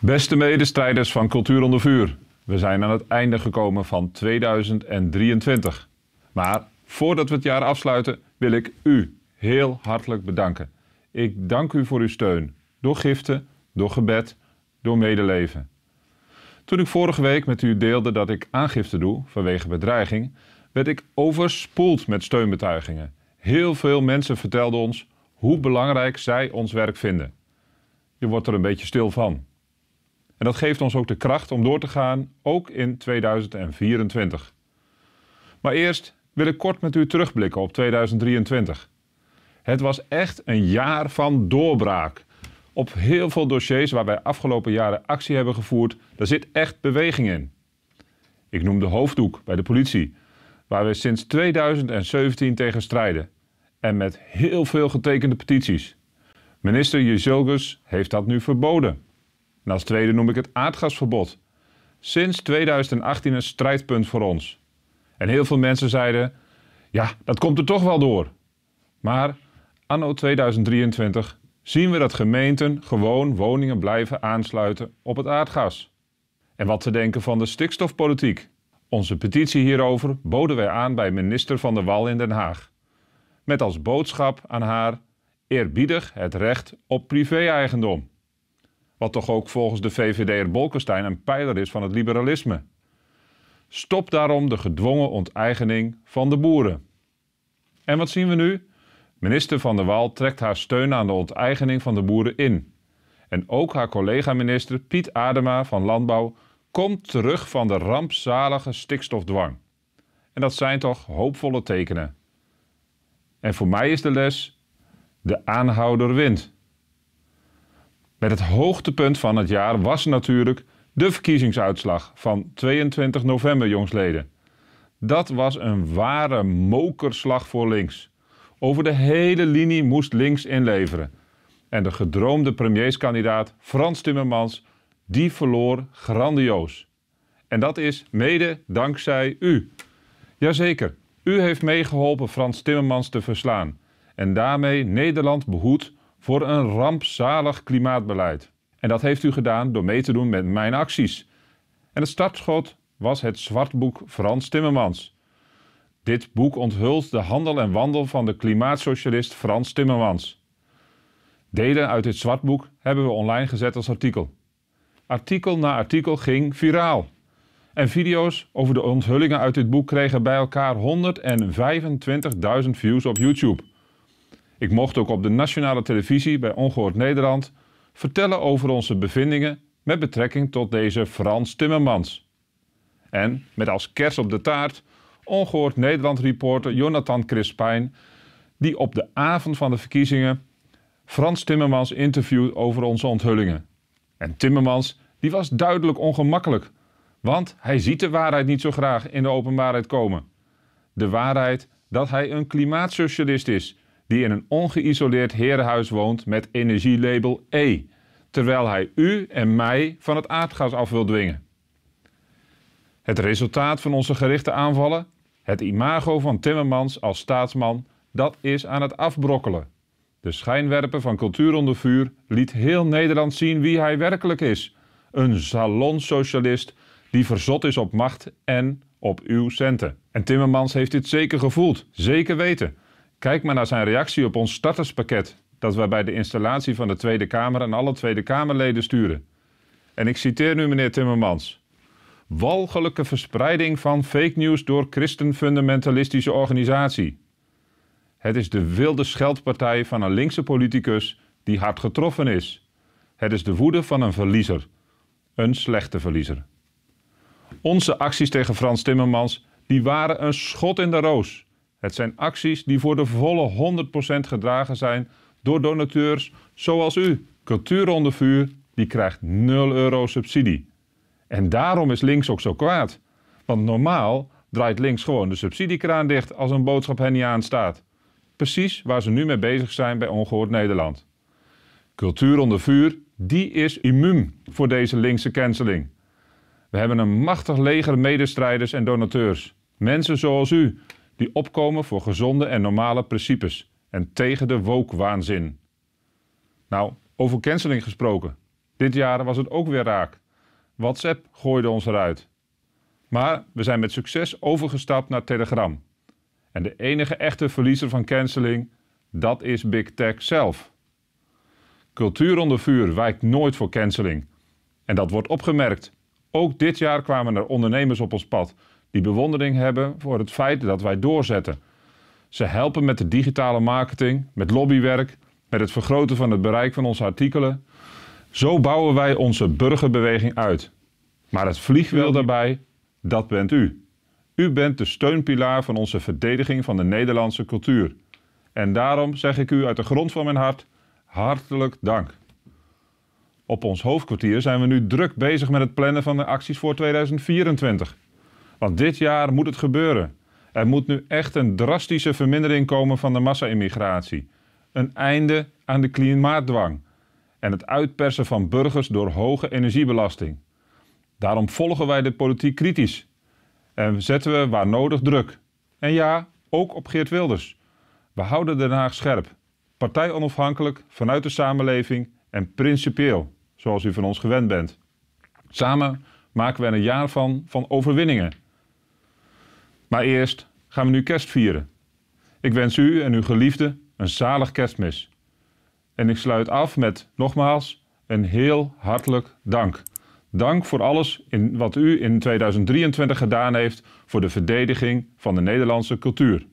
Beste medestrijders van Cultuur onder Vuur, we zijn aan het einde gekomen van 2023. Maar voordat we het jaar afsluiten, wil ik u heel hartelijk bedanken. Ik dank u voor uw steun, door giften, door gebed, door medeleven. Toen ik vorige week met u deelde dat ik aangifte doe vanwege bedreiging, werd ik overspoeld met steunbetuigingen. Heel veel mensen vertelden ons hoe belangrijk zij ons werk vinden. Je wordt er een beetje stil van. En dat geeft ons ook de kracht om door te gaan, ook in 2024. Maar eerst wil ik kort met u terugblikken op 2023. Het was echt een jaar van doorbraak. Op heel veel dossiers waar wij afgelopen jaren actie hebben gevoerd, daar zit echt beweging in. Ik noem de hoofddoek bij de politie, waar we sinds 2017 tegen strijden. En met heel veel getekende petities. Minister Jezilgus heeft dat nu verboden. En als tweede noem ik het aardgasverbod. Sinds 2018 een strijdpunt voor ons. En heel veel mensen zeiden: ja, dat komt er toch wel door. Maar anno 2023 zien we dat gemeenten gewoon woningen blijven aansluiten op het aardgas. En wat te denken van de stikstofpolitiek? Onze petitie hierover boden wij aan bij minister Van der Wal in Den Haag. Met als boodschap aan haar: eerbiedig het recht op privé-eigendom. Wat toch ook volgens de VVD'er Bolkestein een pijler is van het liberalisme. Stop daarom de gedwongen onteigening van de boeren. En wat zien we nu? Minister Van der Waal trekt haar steun aan de onteigening van de boeren in. En ook haar collega-minister Piet Adema van Landbouw komt terug van de rampzalige stikstofdwang. En dat zijn toch hoopvolle tekenen. En voor mij is de les: de aanhouder wint. Met het hoogtepunt van het jaar was natuurlijk de verkiezingsuitslag van 22 november, jongsleden. Dat was een ware mokerslag voor links. Over de hele linie moest links inleveren. En de gedroomde premierskandidaat Frans Timmermans, die verloor grandioos. En dat is mede dankzij u. Jazeker, u heeft meegeholpen Frans Timmermans te verslaan. En daarmee Nederland behoed voor een rampzalig klimaatbeleid. En dat heeft u gedaan door mee te doen met mijn acties. En het startschot was het zwartboek Frans Timmermans. Dit boek onthult de handel en wandel van de klimaatsocialist Frans Timmermans. Delen uit dit zwartboek hebben we online gezet als artikel. Artikel na artikel ging viraal. En video's over de onthullingen uit dit boek kregen bij elkaar 125.000 views op YouTube. Ik mocht ook op de nationale televisie bij Ongehoord Nederland vertellen over onze bevindingen met betrekking tot deze Frans Timmermans. En met als kers op de taart Ongehoord Nederland-reporter Jonathan Crispijn, die op de avond van de verkiezingen Frans Timmermans interviewt over onze onthullingen. En Timmermans die was duidelijk ongemakkelijk, want hij ziet de waarheid niet zo graag in de openbaarheid komen. De waarheid dat hij een klimaatsocialist is die in een ongeïsoleerd herenhuis woont met energielabel E, terwijl hij u en mij van het aardgas af wil dwingen. Het resultaat van onze gerichte aanvallen? Het imago van Timmermans als staatsman, dat is aan het afbrokkelen. De schijnwerper van Cultuur onder vuur liet heel Nederland zien wie hij werkelijk is. Een salonsocialist die verzot is op macht en op uw centen. En Timmermans heeft dit zeker gevoeld, zeker weten. Kijk maar naar zijn reactie op ons starterspakket dat wij bij de installatie van de Tweede Kamer aan alle Tweede Kamerleden sturen. En ik citeer nu meneer Timmermans. Walgelijke verspreiding van fake news door christenfundamentalistische organisatie. Het is de wilde scheldpartij van een linkse politicus die hard getroffen is. Het is de woede van een verliezer. Een slechte verliezer. Onze acties tegen Frans Timmermans die waren een schot in de roos. Het zijn acties die voor de volle 100% gedragen zijn door donateurs zoals u. Cultuur onder vuur, die krijgt 0 euro subsidie. En daarom is links ook zo kwaad. Want normaal draait links gewoon de subsidiekraan dicht als een boodschap hen niet aanstaat. Precies waar ze nu mee bezig zijn bij Ongehoord Nederland. Cultuur onder vuur, die is immuun voor deze linkse canceling. We hebben een machtig leger medestrijders en donateurs. Mensen zoals u, die opkomen voor gezonde en normale principes en tegen de wokwaanzin. Nou, over canceling gesproken. Dit jaar was het ook weer raak. WhatsApp gooide ons eruit. Maar we zijn met succes overgestapt naar Telegram. En de enige echte verliezer van canceling, dat is Big Tech zelf. Cultuur onder vuur wijkt nooit voor canceling. En dat wordt opgemerkt. Ook dit jaar kwamen er ondernemers op ons pad die bewondering hebben voor het feit dat wij doorzetten. Ze helpen met de digitale marketing, met lobbywerk, met het vergroten van het bereik van onze artikelen. Zo bouwen wij onze burgerbeweging uit. Maar het vliegwiel daarbij, dat bent u. U bent de steunpilaar van onze verdediging van de Nederlandse cultuur. En daarom zeg ik u uit de grond van mijn hart hartelijk dank. Op ons hoofdkwartier zijn we nu druk bezig met het plannen van de acties voor 2024. Want dit jaar moet het gebeuren. Er moet nu echt een drastische vermindering komen van de massa-immigratie. Een einde aan de klimaatdwang. En het uitpersen van burgers door hoge energiebelasting. Daarom volgen wij de politiek kritisch. En zetten we waar nodig druk. En ja, ook op Geert Wilders. We houden Den Haag scherp. Partijonafhankelijk, vanuit de samenleving en principieel, zoals u van ons gewend bent. Samen maken we er een jaar van van overwinningen. Maar eerst gaan we nu kerst vieren. Ik wens u en uw geliefden een zalig kerstmis. En ik sluit af met nogmaals een heel hartelijk dank. Dank voor alles in wat u in 2023 gedaan heeft voor de verdediging van de Nederlandse cultuur.